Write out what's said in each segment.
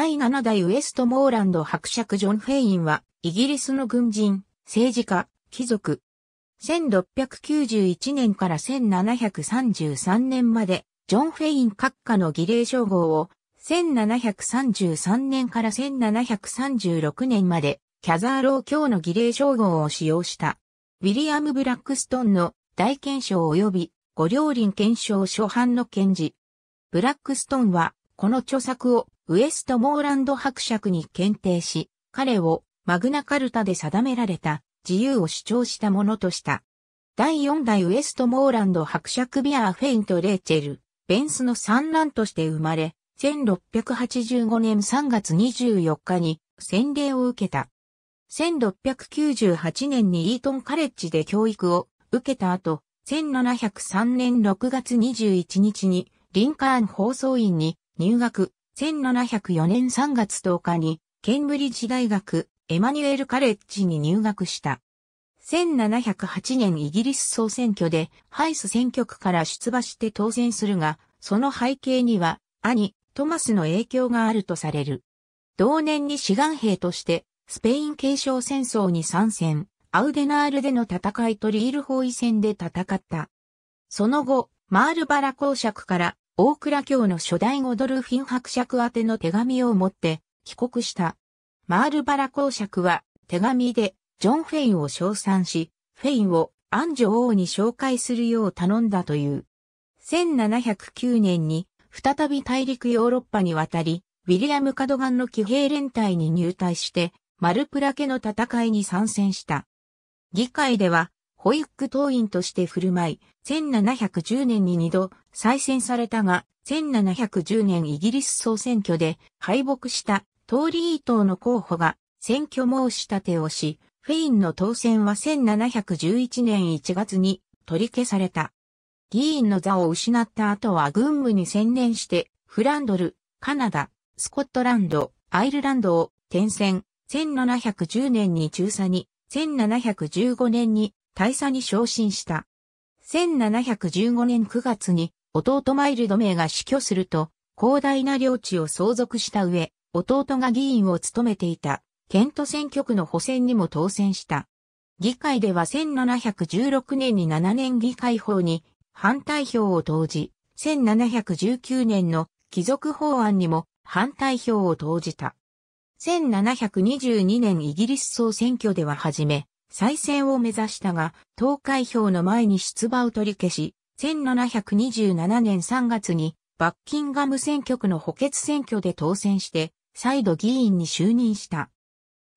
第7代ウエストモーランド伯爵ジョン・フェインは、イギリスの軍人、政治家、貴族。1691年から1733年まで、ジョン・フェイン閣下の儀礼称号を、1733年から1736年まで、キャザーロー卿の儀礼称号を使用した。ウィリアム・ブラックストンの大憲章及びご両輪憲章初版の検事。ブラックストンはこの著作をウエストモーランド伯爵に検定し、彼をマグナカルタで定められた自由を主張したものとした。第4代ウエストモーランド伯爵ビアーフェイント・レーチェル、ベンスの産卵として生まれ、1685年3月24日に洗礼を受けた。1698年にイートンカレッジで教育を受けた後、1703年6月21日にリンカーン放送員に入学、1704年3月10日に、ケンブリッジ大学、エマニュエルカレッジに入学した。1708年イギリス総選挙で、ハイス選挙区から出馬して当選するが、その背景には、兄、トマスの影響があるとされる。同年に志願兵として、スペイン継承戦争に参戦、アウデナールでの戦いとリール包囲戦で戦った。その後、マールバラ公爵から大倉京の初代ゴドルフィン伯爵宛ての手紙を持って帰国した。マールバラ公爵は手紙でジョン・フェインを称賛し、フェインをアン女王に紹介するよう頼んだという。1709年に再び大陸ヨーロッパに渡り、ウィリアム・カドガンの騎兵連隊に入隊して、マルプラ家の戦いに参戦した。議会では、保育党員として振る舞い、1710年に二度再選されたが、1710年イギリス総選挙で敗北したトーリー党の候補が選挙申し立てをし、フェインの当選は1711年1月に取り消された。議員の座を失った後は軍務に専念して、フランドル、カナダ、スコットランド、アイルランドを転戦、1710年に中佐に、1715年に大佐に昇進した。1715年9月に弟マイルド名が死去すると、広大な領地を相続した上、弟が議員を務めていた、ケント選挙区の補選にも当選した。議会では1716年に7年議会法に反対票を投じ、1719年の貴族法案にも反対票を投じた。1722年イギリス総選挙でははじめ、再選を目指したが、投開票の前に出馬を取り消し、1727年3月にバッキンガム選挙区の補欠選挙で当選して、再度議員に就任した。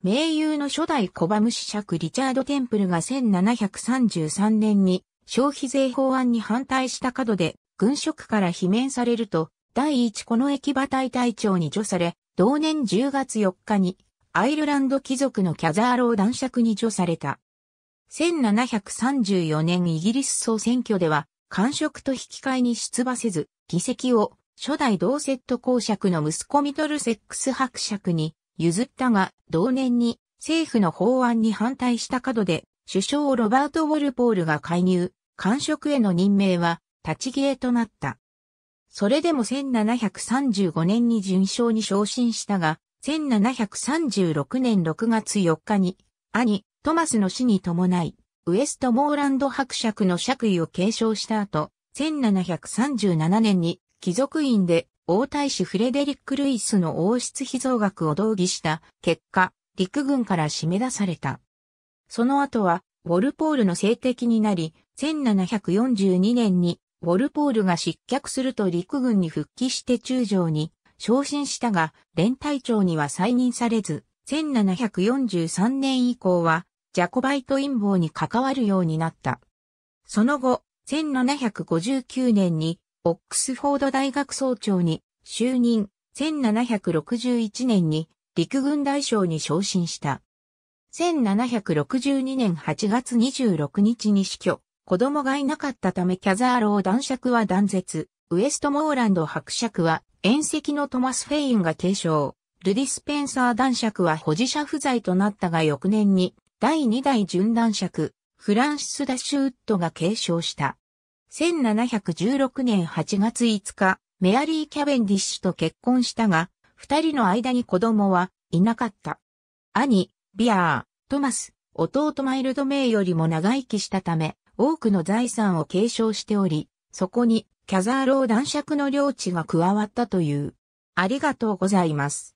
名優の初代コバム子爵リチャード・テンプルが1733年に消費税法案に反対した角で軍職から罷免されると第一この駅馬隊隊長に除され、同年10月4日にアイルランド貴族のキャザーロー男爵に除された。1734年イギリス総選挙では、官職と引き換えに出馬せず、議席を初代同セット公爵の息子ミトルセックス伯爵に譲ったが、同年に政府の法案に反対した角で、首相ロバート・ウォルポールが介入、官職への任命は立ち消えとなった。それでも1735年に順将に昇進したが、1736年6月4日に、兄、トマスの死に伴い、ウエストモーランド伯爵の爵位を継承した後、1737年に貴族院で王太子フレデリック・ルイスの王室秘蔵学を同義した結果、陸軍から締め出された。その後は、ウォルポールの政敵になり、1742年にウォルポールが失脚すると陸軍に復帰して中将に昇進したが、連隊長には再任されず、1743年以降は、ジャコバイト陰謀に関わるようになった。その後、1759年に、オックスフォード大学総長に就任、1761年に陸軍大将に昇進した。1762年8月26日に死去、子供がいなかったためキャザーロー男爵は断絶、ウエストモーランド伯爵は遠赤のトマス・フェインが継承、ルディ・スペンサー男爵は保持者不在となったが翌年に、第2代準男爵、フランシス・ダッシュウッドが継承した。1716年8月5日、メアリー・キャベンディッシュと結婚したが、二人の間に子供はいなかった。兄、ビアー、トマス、弟マイルドメイよりも長生きしたため、多くの財産を継承しており、そこにキャザーロー男爵の領地が加わったという。ありがとうございます。